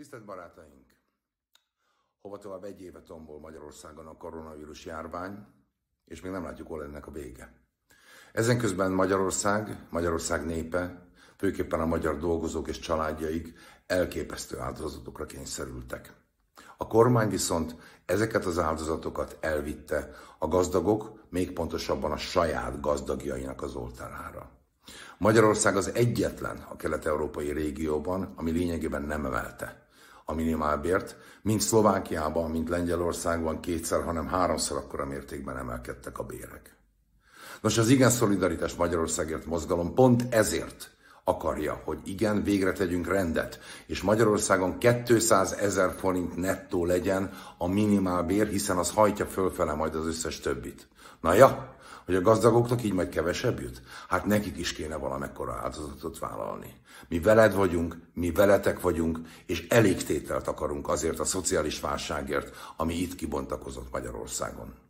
Tisztelt barátaink! Hova tovább egy éve tombol Magyarországon a koronavírus járvány, és még nem látjuk, hol ennek a vége. Ezen közben Magyarország, Magyarország népe, főképpen a magyar dolgozók és családjaik elképesztő áldozatokra kényszerültek. A kormány viszont ezeket az áldozatokat elvitte a gazdagok, még pontosabban a saját gazdagjainak az oltárára. Magyarország az egyetlen a kelet-európai régióban, ami lényegében nem emelte a minimálbért, mint Szlovákiában, mint Lengyelországban kétszer, hanem háromszor akkora mértékben emelkedtek a bérek. Nos, az Igen Szolidaritás Magyarországért mozgalom pont ezért akarja, hogy igen, végre tegyünk rendet, és Magyarországon 200 ezer forint nettó legyen a minimálbér, hiszen az hajtja fölfele majd az összes többit. Na ja, hogy a gazdagoknak így majd kevesebb jut? Hát nekik is kéne valamekkora áldozatot vállalni. Mi veled vagyunk, mi veletek vagyunk, és elég tételt akarunk azért a szociális válságért, ami itt kibontakozott Magyarországon.